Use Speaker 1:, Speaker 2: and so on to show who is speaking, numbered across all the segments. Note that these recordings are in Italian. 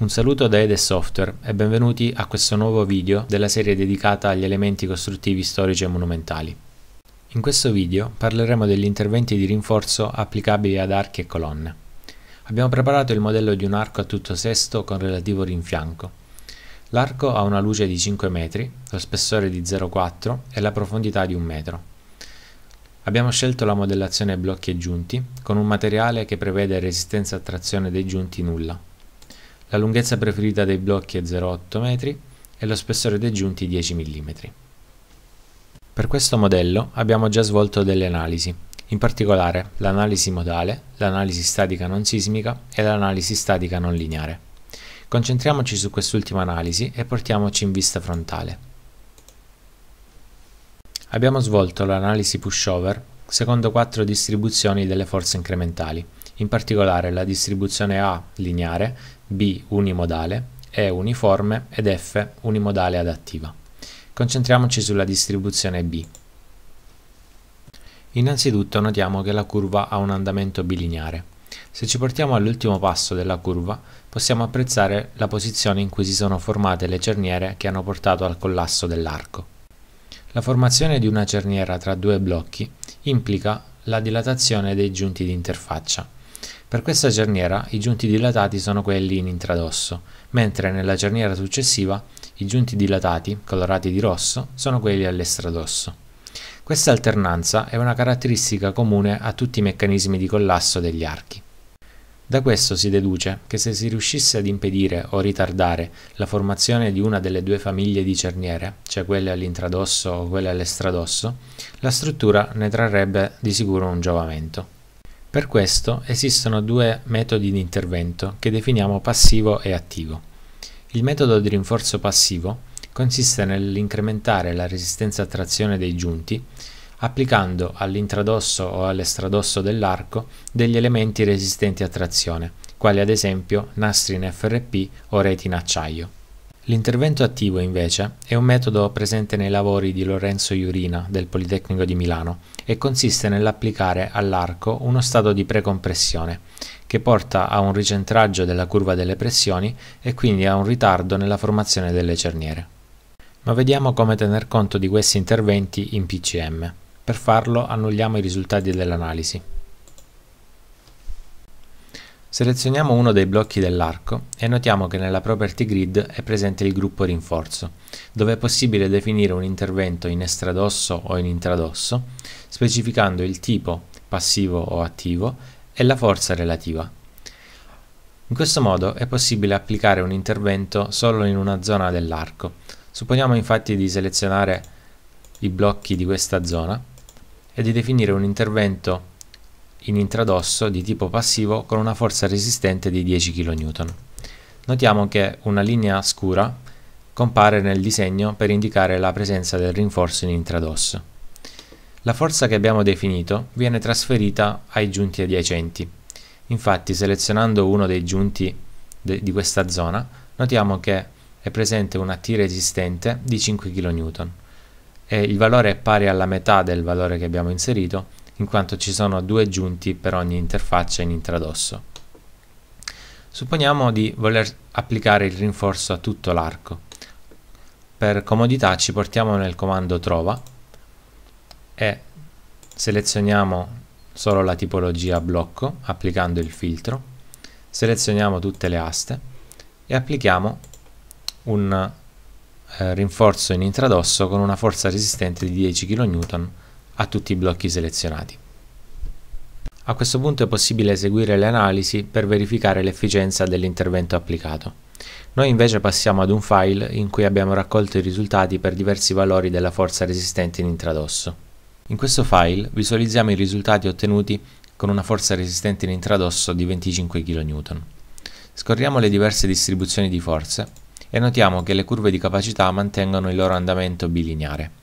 Speaker 1: Un saluto da Ede Software e benvenuti a questo nuovo video della serie dedicata agli elementi costruttivi storici e monumentali. In questo video parleremo degli interventi di rinforzo applicabili ad archi e colonne. Abbiamo preparato il modello di un arco a tutto sesto con relativo rinfianco. L'arco ha una luce di 5 metri, lo spessore di 0,4 e la profondità di 1 metro. Abbiamo scelto la modellazione blocchi e giunti con un materiale che prevede resistenza a trazione dei giunti nulla, la lunghezza preferita dei blocchi è 0,8 m e lo spessore dei giunti 10 mm. Per questo modello abbiamo già svolto delle analisi, in particolare l'analisi modale, l'analisi statica non sismica e l'analisi statica non lineare. Concentriamoci su quest'ultima analisi e portiamoci in vista frontale. Abbiamo svolto l'analisi pushover secondo quattro distribuzioni delle forze incrementali, in particolare la distribuzione A lineare, B unimodale, E uniforme ed F unimodale adattiva. Concentriamoci sulla distribuzione B. Innanzitutto notiamo che la curva ha un andamento bilineare. Se ci portiamo all'ultimo passo della curva, possiamo apprezzare la posizione in cui si sono formate le cerniere che hanno portato al collasso dell'arco. La formazione di una cerniera tra due blocchi implica la dilatazione dei giunti di interfaccia. Per questa cerniera i giunti dilatati sono quelli in intradosso, mentre nella cerniera successiva i giunti dilatati, colorati di rosso, sono quelli all'estradosso. Questa alternanza è una caratteristica comune a tutti i meccanismi di collasso degli archi. Da questo si deduce che se si riuscisse ad impedire o ritardare la formazione di una delle due famiglie di cerniere, cioè quelle all'intradosso o quelle all'estradosso, la struttura ne trarrebbe di sicuro un giovamento. Per questo esistono due metodi di intervento che definiamo passivo e attivo. Il metodo di rinforzo passivo consiste nell'incrementare la resistenza a trazione dei giunti applicando all'intradosso o all'estradosso dell'arco degli elementi resistenti a trazione, quali ad esempio nastri in FRP o reti in acciaio. L'intervento attivo, invece, è un metodo presente nei lavori di Lorenzo Iurina del Politecnico di Milano e consiste nell'applicare all'arco uno stato di precompressione, che porta a un ricentraggio della curva delle pressioni e quindi a un ritardo nella formazione delle cerniere. Ma vediamo come tener conto di questi interventi in PCM. Per farlo annulliamo i risultati dell'analisi. Selezioniamo uno dei blocchi dell'arco e notiamo che nella property grid è presente il gruppo rinforzo, dove è possibile definire un intervento in estradosso o in intradosso, specificando il tipo passivo o attivo e la forza relativa. In questo modo è possibile applicare un intervento solo in una zona dell'arco. Supponiamo infatti di selezionare i blocchi di questa zona e di definire un intervento in intradosso di tipo passivo con una forza resistente di 10 kN. Notiamo che una linea scura compare nel disegno per indicare la presenza del rinforzo in intradosso. La forza che abbiamo definito viene trasferita ai giunti adiacenti. Infatti, selezionando uno dei giunti de di questa zona, notiamo che è presente una T resistente di 5 kN e il valore è pari alla metà del valore che abbiamo inserito in quanto ci sono due aggiunti per ogni interfaccia in intradosso. Supponiamo di voler applicare il rinforzo a tutto l'arco. Per comodità ci portiamo nel comando trova e selezioniamo solo la tipologia blocco applicando il filtro, selezioniamo tutte le aste e applichiamo un eh, rinforzo in intradosso con una forza resistente di 10 kN a tutti i blocchi selezionati. A questo punto è possibile eseguire le analisi per verificare l'efficienza dell'intervento applicato. Noi invece passiamo ad un file in cui abbiamo raccolto i risultati per diversi valori della forza resistente in intradosso. In questo file visualizziamo i risultati ottenuti con una forza resistente in intradosso di 25 kN. Scorriamo le diverse distribuzioni di forze e notiamo che le curve di capacità mantengono il loro andamento bilineare.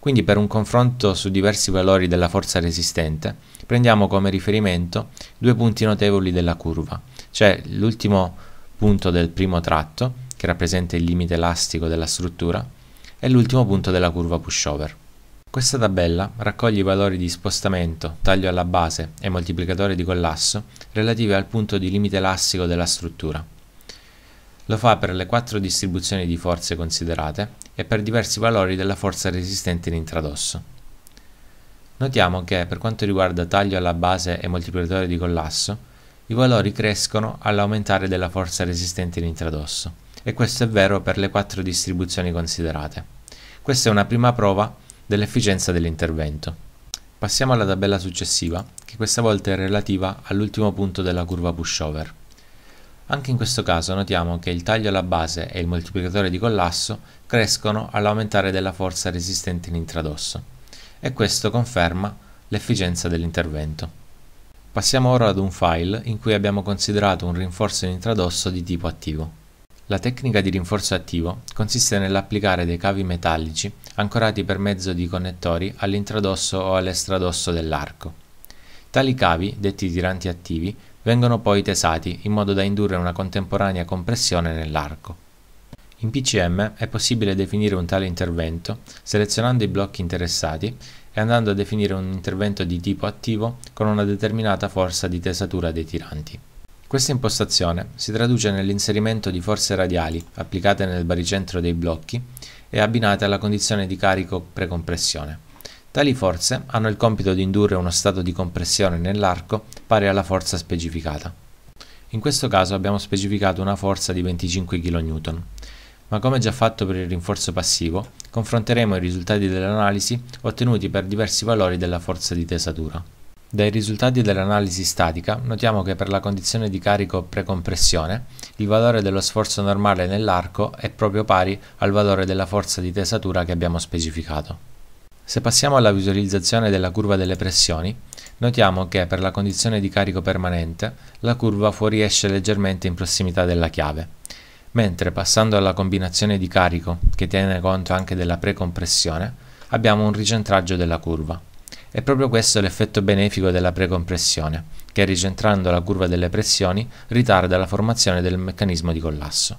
Speaker 1: Quindi per un confronto su diversi valori della forza resistente prendiamo come riferimento due punti notevoli della curva, cioè l'ultimo punto del primo tratto, che rappresenta il limite elastico della struttura, e l'ultimo punto della curva pushover. Questa tabella raccoglie i valori di spostamento, taglio alla base e moltiplicatore di collasso relativi al punto di limite elastico della struttura. Lo fa per le quattro distribuzioni di forze considerate e per diversi valori della forza resistente in intradosso. Notiamo che per quanto riguarda taglio alla base e moltiplicatore di collasso, i valori crescono all'aumentare della forza resistente in intradosso e questo è vero per le quattro distribuzioni considerate. Questa è una prima prova dell'efficienza dell'intervento. Passiamo alla tabella successiva, che questa volta è relativa all'ultimo punto della curva pushover. Anche in questo caso notiamo che il taglio alla base e il moltiplicatore di collasso crescono all'aumentare della forza resistente in intradosso e questo conferma l'efficienza dell'intervento. Passiamo ora ad un file in cui abbiamo considerato un rinforzo in intradosso di tipo attivo. La tecnica di rinforzo attivo consiste nell'applicare dei cavi metallici ancorati per mezzo di connettori all'intradosso o all'estradosso dell'arco. Tali cavi, detti tiranti attivi, vengono poi tesati in modo da indurre una contemporanea compressione nell'arco. In PCM è possibile definire un tale intervento selezionando i blocchi interessati e andando a definire un intervento di tipo attivo con una determinata forza di tesatura dei tiranti. Questa impostazione si traduce nell'inserimento di forze radiali applicate nel baricentro dei blocchi e abbinate alla condizione di carico precompressione. Tali forze hanno il compito di indurre uno stato di compressione nell'arco pari alla forza specificata. In questo caso abbiamo specificato una forza di 25 kN, ma come già fatto per il rinforzo passivo, confronteremo i risultati dell'analisi ottenuti per diversi valori della forza di tesatura. Dai risultati dell'analisi statica notiamo che per la condizione di carico precompressione il valore dello sforzo normale nell'arco è proprio pari al valore della forza di tesatura che abbiamo specificato. Se passiamo alla visualizzazione della curva delle pressioni, notiamo che per la condizione di carico permanente la curva fuoriesce leggermente in prossimità della chiave, mentre passando alla combinazione di carico, che tiene conto anche della precompressione, abbiamo un ricentraggio della curva. È proprio questo l'effetto benefico della precompressione, che ricentrando la curva delle pressioni ritarda la formazione del meccanismo di collasso.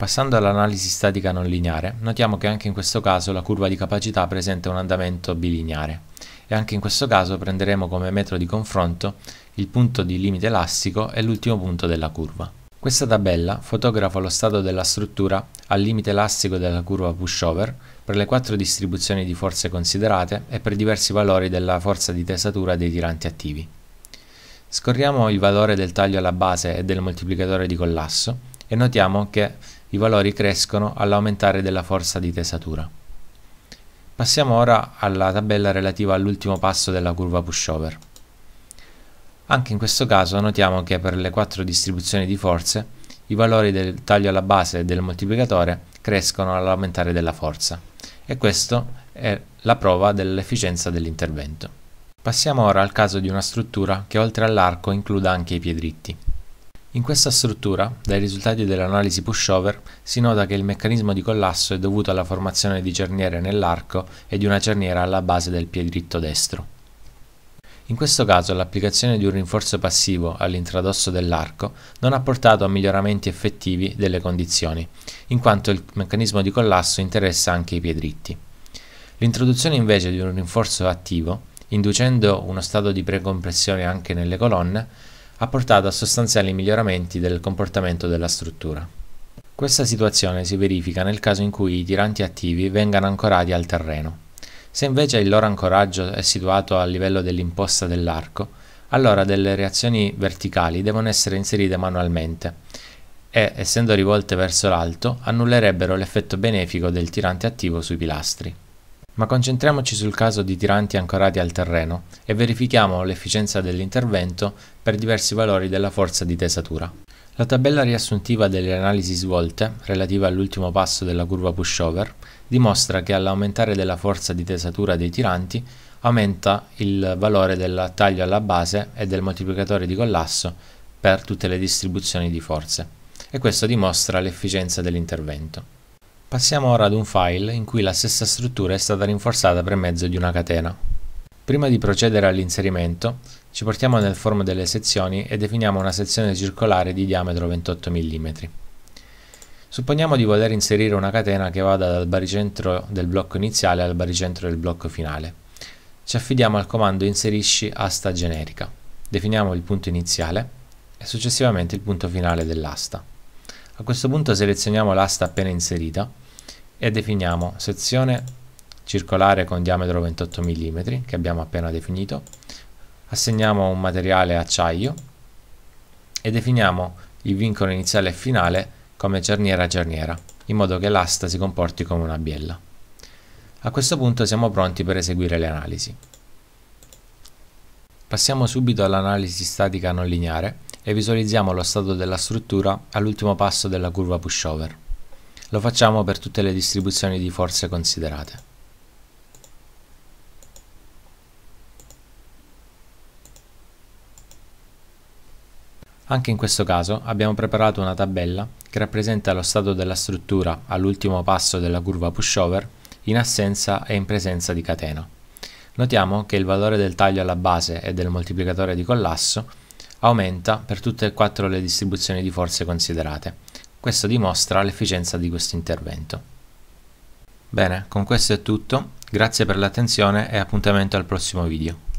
Speaker 1: Passando all'analisi statica non lineare, notiamo che anche in questo caso la curva di capacità presenta un andamento bilineare e anche in questo caso prenderemo come metro di confronto il punto di limite elastico e l'ultimo punto della curva. Questa tabella fotografa lo stato della struttura al limite elastico della curva pushover per le quattro distribuzioni di forze considerate e per diversi valori della forza di tesatura dei tiranti attivi. Scorriamo il valore del taglio alla base e del moltiplicatore di collasso e notiamo che i valori crescono all'aumentare della forza di tesatura. Passiamo ora alla tabella relativa all'ultimo passo della curva pushover. Anche in questo caso notiamo che per le quattro distribuzioni di forze i valori del taglio alla base e del moltiplicatore crescono all'aumentare della forza e questa è la prova dell'efficienza dell'intervento. Passiamo ora al caso di una struttura che oltre all'arco includa anche i piedritti. In questa struttura, dai risultati dell'analisi pushover, si nota che il meccanismo di collasso è dovuto alla formazione di cerniere nell'arco e di una cerniera alla base del piede dritto destro. In questo caso l'applicazione di un rinforzo passivo all'intradosso dell'arco non ha portato a miglioramenti effettivi delle condizioni, in quanto il meccanismo di collasso interessa anche i piedritti. L'introduzione invece di un rinforzo attivo, inducendo uno stato di precompressione anche nelle colonne, ha portato a sostanziali miglioramenti del comportamento della struttura. Questa situazione si verifica nel caso in cui i tiranti attivi vengano ancorati al terreno. Se invece il loro ancoraggio è situato a livello dell'imposta dell'arco, allora delle reazioni verticali devono essere inserite manualmente e, essendo rivolte verso l'alto, annullerebbero l'effetto benefico del tirante attivo sui pilastri. Ma concentriamoci sul caso di tiranti ancorati al terreno e verifichiamo l'efficienza dell'intervento per diversi valori della forza di tesatura. La tabella riassuntiva delle analisi svolte, relativa all'ultimo passo della curva pushover, dimostra che all'aumentare della forza di tesatura dei tiranti aumenta il valore del taglio alla base e del moltiplicatore di collasso per tutte le distribuzioni di forze e questo dimostra l'efficienza dell'intervento. Passiamo ora ad un file in cui la stessa struttura è stata rinforzata per mezzo di una catena. Prima di procedere all'inserimento, ci portiamo nel form delle sezioni e definiamo una sezione circolare di diametro 28 mm. Supponiamo di voler inserire una catena che vada dal baricentro del blocco iniziale al baricentro del blocco finale. Ci affidiamo al comando inserisci asta generica. Definiamo il punto iniziale e successivamente il punto finale dell'asta. A questo punto selezioniamo l'asta appena inserita e definiamo sezione circolare con diametro 28 mm che abbiamo appena definito, assegniamo un materiale acciaio e definiamo il vincolo iniziale e finale come cerniera a cerniera, in modo che l'asta si comporti come una biella. A questo punto siamo pronti per eseguire le analisi. Passiamo subito all'analisi statica non lineare e visualizziamo lo stato della struttura all'ultimo passo della curva pushover. Lo facciamo per tutte le distribuzioni di forze considerate. Anche in questo caso abbiamo preparato una tabella che rappresenta lo stato della struttura all'ultimo passo della curva pushover in assenza e in presenza di catena. Notiamo che il valore del taglio alla base e del moltiplicatore di collasso aumenta per tutte e quattro le distribuzioni di forze considerate questo dimostra l'efficienza di questo intervento. Bene, con questo è tutto, grazie per l'attenzione e appuntamento al prossimo video.